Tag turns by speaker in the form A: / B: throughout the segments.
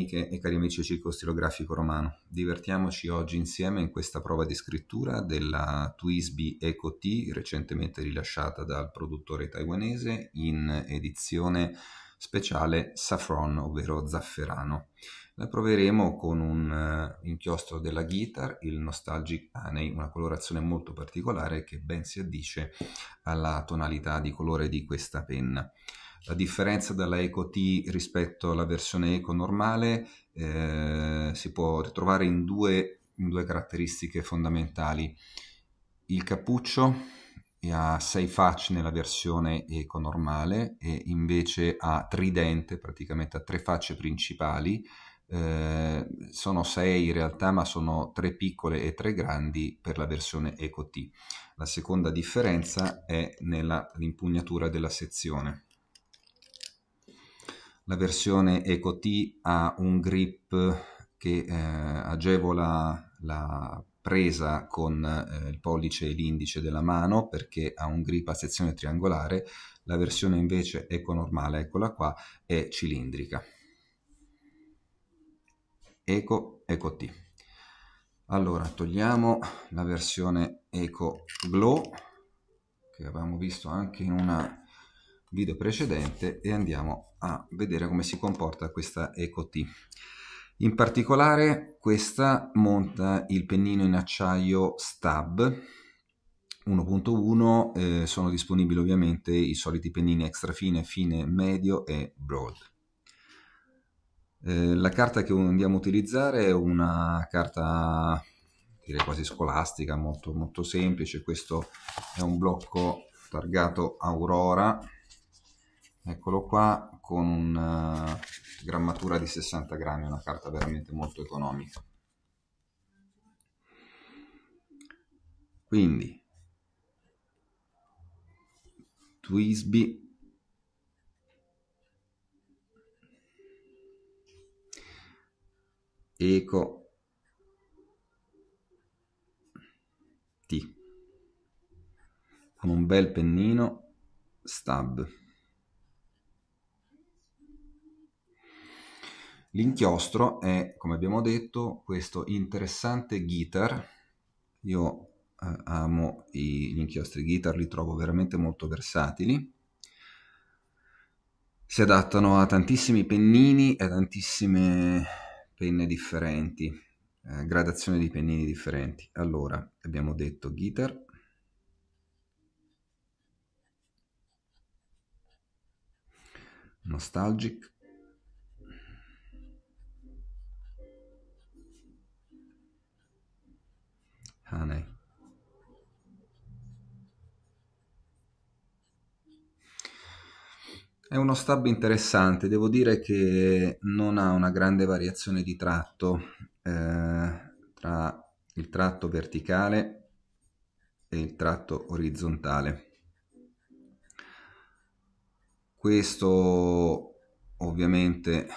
A: amiche e cari amici del Circo Stilografico Romano. Divertiamoci oggi insieme in questa prova di scrittura della Twisby Eco T, recentemente rilasciata dal produttore taiwanese in edizione speciale Saffron, ovvero zafferano. La proveremo con un uh, inchiostro della guitar, il Nostalgic Honey, una colorazione molto particolare che ben si addice alla tonalità di colore di questa penna. La differenza dalla Eco T rispetto alla versione Eco normale eh, si può ritrovare in due, in due caratteristiche fondamentali. Il cappuccio ha sei facce nella versione eco normale e invece ha tridente, praticamente ha tre facce principali. Eh, sono sei in realtà, ma sono tre piccole e tre grandi per la versione eco T. La seconda differenza è nell'impugnatura della sezione. La versione EcoT ha un grip che eh, agevola la presa con eh, il pollice e l'indice della mano perché ha un grip a sezione triangolare, la versione invece eco normale, eccola qua, è cilindrica. Eco, EcoT. Allora, togliamo la versione eco glow che avevamo visto anche in una video precedente e andiamo a vedere come si comporta questa EcoT. In particolare questa monta il pennino in acciaio Stab 1.1, eh, sono disponibili ovviamente i soliti pennini extra fine, fine, medio e broad. Eh, la carta che andiamo a utilizzare è una carta direi quasi scolastica, molto, molto semplice, questo è un blocco targato Aurora eccolo qua con una eh, grammatura di 60 grammi una carta veramente molto economica quindi Twisby eco T con un bel pennino stab L'inchiostro è, come abbiamo detto, questo interessante guitar. Io eh, amo i, gli inchiostri guitar, li trovo veramente molto versatili. Si adattano a tantissimi pennini e a tantissime penne differenti, eh, gradazioni di pennini differenti. Allora, abbiamo detto ghiter, nostalgic, Honey. È uno stab interessante, devo dire che non ha una grande variazione di tratto eh, tra il tratto verticale e il tratto orizzontale. Questo ovviamente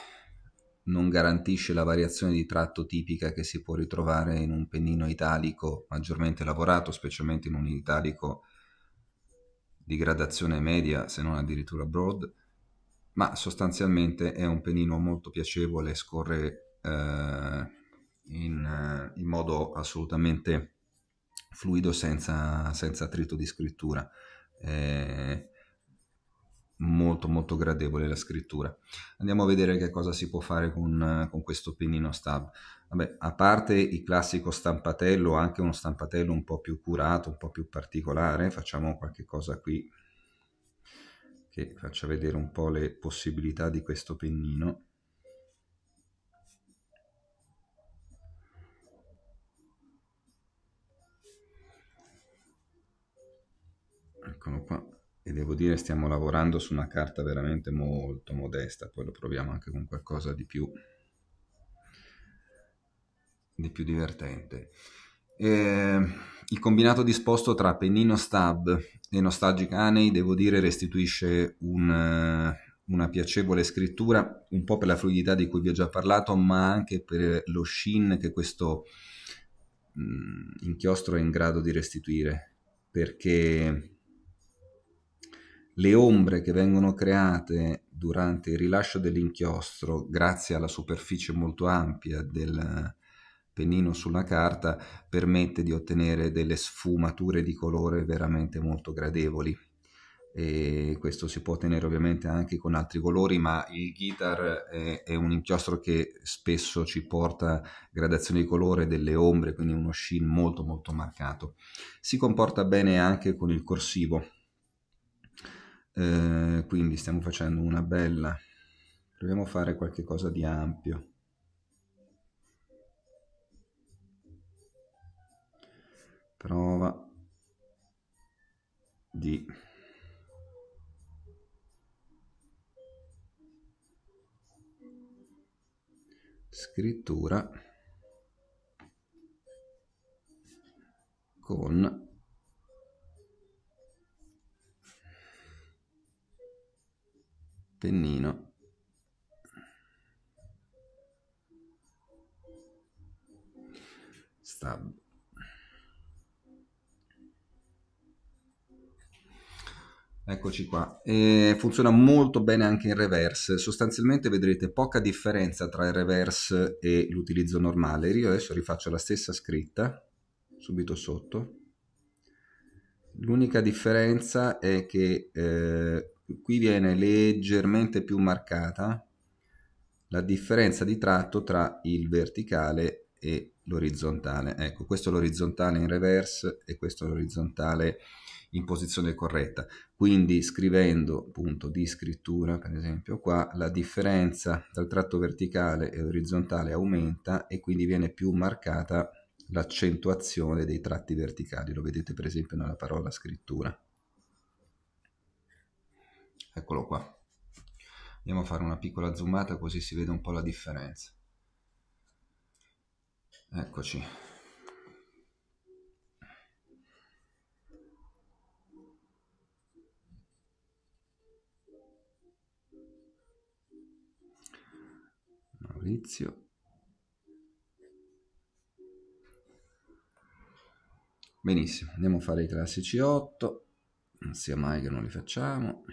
A: non garantisce la variazione di tratto tipica che si può ritrovare in un pennino italico maggiormente lavorato, specialmente in un italico di gradazione media, se non addirittura broad, ma sostanzialmente è un pennino molto piacevole, scorre eh, in, eh, in, modo assolutamente fluido senza, senza attrito di scrittura. Eh, molto molto gradevole la scrittura. Andiamo a vedere che cosa si può fare con, con questo pennino stab. Vabbè, a parte il classico stampatello, anche uno stampatello un po' più curato, un po' più particolare, facciamo qualche cosa qui che faccia vedere un po' le possibilità di questo pennino. Eccolo qua e devo dire stiamo lavorando su una carta veramente molto modesta, poi lo proviamo anche con qualcosa di più, di più divertente. E, ehm, il combinato disposto tra Pennino Stab e Nostalgic Honey, devo dire, restituisce un, una piacevole scrittura, un po' per la fluidità di cui vi ho già parlato, ma anche per lo shin che questo mh, mm, inchiostro è in grado di restituire, perché le ombre che vengono create durante il rilascio dell'inchiostro, grazie alla superficie molto ampia del pennino sulla carta, permette di ottenere delle sfumature di colore veramente molto gradevoli. E questo si può ottenere ovviamente anche con altri colori, ma il guitar è, è un inchiostro che spesso ci porta gradazioni di colore, delle ombre, quindi uno sheen molto molto marcato. Si comporta bene anche con il corsivo, eh, quindi stiamo facendo una bella proviamo a fare cosa di ampio prova di scrittura con Pennino stab Eccoci qua, e funziona molto bene anche in reverse, sostanzialmente vedrete poca differenza tra il reverse e l'utilizzo normale, io adesso rifaccio la stessa scritta, subito sotto, l'unica differenza è che eh, qui viene leggermente più marcata la differenza di tratto tra il verticale e l'orizzontale. Ecco, questo è l'orizzontale in reverse e questo è l'orizzontale in posizione corretta. Quindi scrivendo punto di scrittura, per esempio qua, la differenza tra il tratto verticale e orizzontale aumenta e quindi viene più marcata l'accentuazione dei tratti verticali. Lo vedete per esempio nella parola scrittura eccolo qua andiamo a fare una piccola zoomata così si vede un po' la differenza eccoci Maurizio benissimo andiamo a fare i classici 8 non sia mai che non li facciamo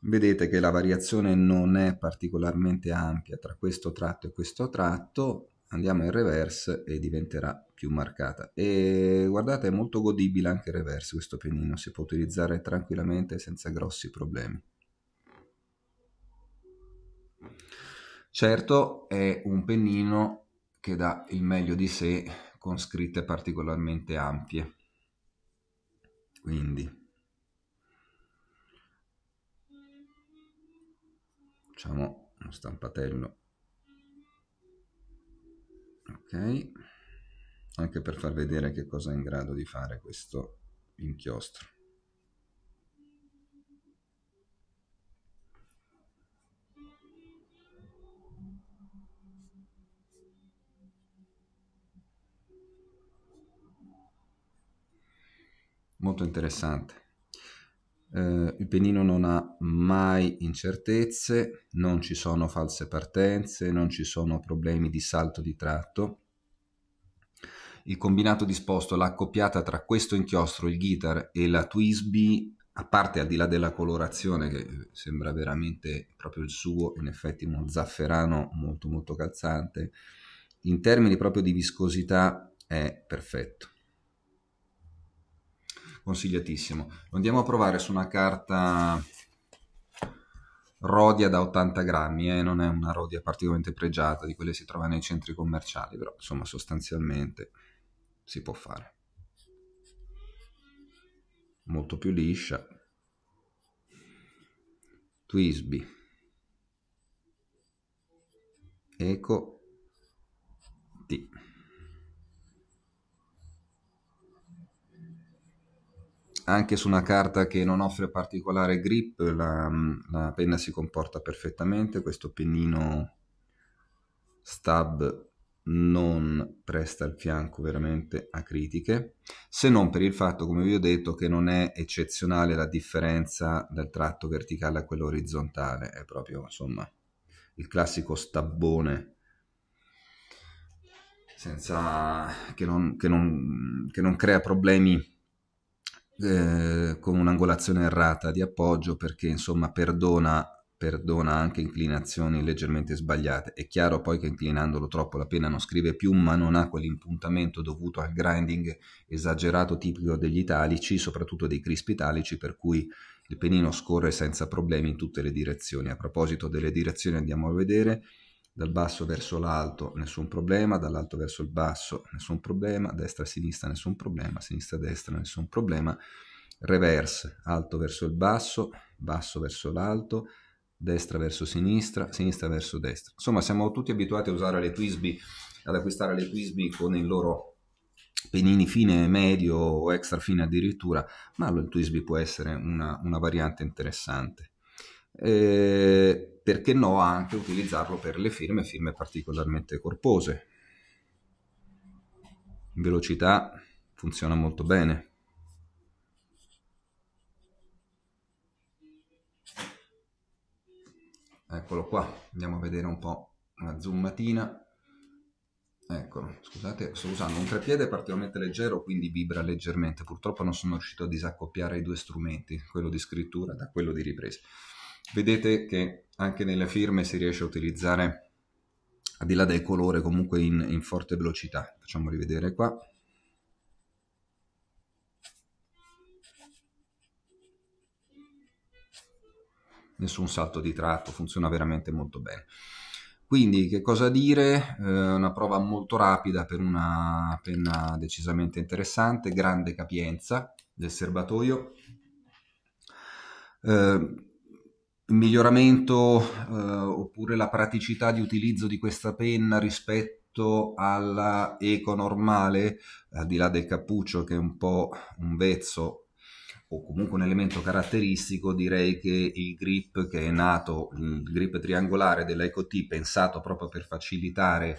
A: vedete che la variazione non è particolarmente ampia tra questo tratto e questo tratto andiamo in reverse e diventerà più marcata e guardate è molto godibile anche il reverse questo pianino si può utilizzare tranquillamente senza grossi problemi certo è un pennino che dà il meglio di sé con scritte particolarmente ampie quindi facciamo uno stampatello ok anche per far vedere che cosa è in grado di fare questo inchiostro molto interessante eh, il Penino non ha mai incertezze, non ci sono false partenze, non ci sono problemi di salto di tratto. Il combinato disposto, l'accoppiata tra questo inchiostro, il guitar e la Twisby, a parte al di là della colorazione che sembra veramente proprio il suo, in effetti uno zafferano molto molto calzante, in termini proprio di viscosità è perfetto consigliatissimo. Lo andiamo a provare su una carta rodia da 80 grammi, eh? non è una rodia particolarmente pregiata, di quelle che si trova nei centri commerciali, però insomma sostanzialmente si può fare. Molto più liscia. Twisby. Eco T. anche su una carta che non offre particolare grip la, la penna si comporta perfettamente, questo pennino stab non presta il fianco veramente a critiche, se non per il fatto, come vi ho detto, che non è eccezionale la differenza dal tratto verticale a quello orizzontale, è proprio insomma il classico stabbone senza, che, non, che non, che non crea problemi eh, con un'angolazione errata di appoggio perché insomma perdona, perdona anche inclinazioni leggermente sbagliate. È chiaro poi che inclinandolo troppo la penna non scrive più ma non ha quell'impuntamento dovuto al grinding esagerato tipico degli italici, soprattutto dei crispi italici per cui il penino scorre senza problemi in tutte le direzioni. A proposito delle direzioni andiamo a vedere dal basso verso l'alto nessun problema, dall'alto verso il basso nessun problema, destra sinistra nessun problema, sinistra destra nessun problema, reverse, alto verso il basso, basso verso l'alto, destra verso sinistra, sinistra verso destra. Insomma, siamo tutti abituati a usare le Twisby, ad acquistare le Twisby con il loro penini fine, medio o extra fine addirittura, ma il Twisby può essere una, una variante interessante eh, perché no anche utilizzarlo per le firme, firme particolarmente corpose. In velocità funziona molto bene. Eccolo qua, andiamo a vedere un po' una zoomatina. Eccolo, scusate, sto usando un treppiede particolarmente leggero, quindi vibra leggermente. Purtroppo non sono riuscito a disaccoppiare i due strumenti, quello di scrittura da quello di ripresa vedete che anche nelle firme si riesce a utilizzare al di là del colore comunque in, in forte velocità facciamo rivedere qua nessun salto di tratto funziona veramente molto bene quindi che cosa dire? Eh, una prova molto rapida per una penna decisamente interessante, grande capienza del serbatoio. Eh, miglioramento eh, oppure la praticità di utilizzo di questa penna rispetto alla eco normale, al di là del cappuccio che è un po' un vezzo o comunque un elemento caratteristico, direi che il grip che è nato, il grip triangolare dell'Eco T, pensato proprio per facilitare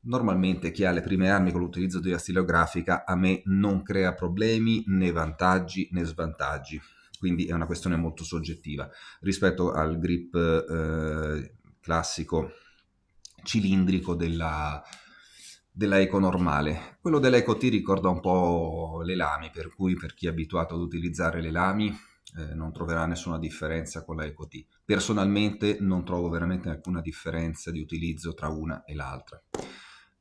A: normalmente chi ha le prime armi con l'utilizzo della stilografica, a me non crea problemi né vantaggi né svantaggi quindi è una questione molto soggettiva rispetto al grip eh, classico cilindrico della, dell'eco normale. Quello dell'eco ti ricorda un po' le lami, per cui per chi è abituato ad utilizzare le lami eh, non troverà nessuna differenza con la Eco T. Personalmente non trovo veramente alcuna differenza di utilizzo tra una e l'altra.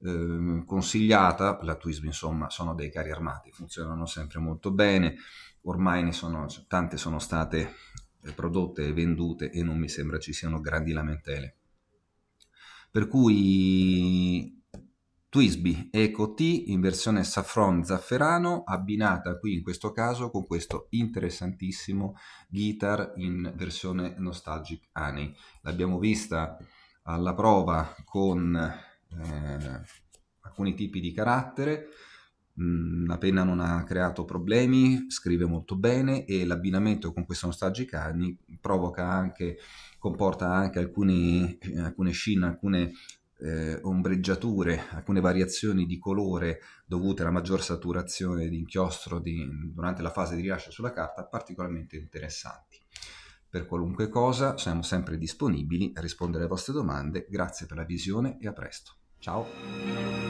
A: Eh, consigliata, la Twisby insomma sono dei carri armati, funzionano sempre molto bene, ormai ne sono, tante sono state eh, prodotte e vendute e non mi sembra ci siano grandi lamentele. Per cui Twisby Eco T in versione saffron zafferano abbinata qui in questo caso con questo interessantissimo guitar in versione nostalgic honey. L'abbiamo vista alla prova con eh, alcuni tipi di carattere, la mm, penna non ha creato problemi, scrive molto bene e l'abbinamento con questi nostalgic anni provoca anche, comporta anche alcune, eh, alcune scene, alcune eh, ombreggiature, alcune variazioni di colore dovute alla maggior saturazione di inchiostro di, durante la fase di rilascio sulla carta particolarmente interessanti. Per qualunque cosa siamo sempre disponibili a rispondere alle vostre domande, grazie per la visione e a presto. Ciao!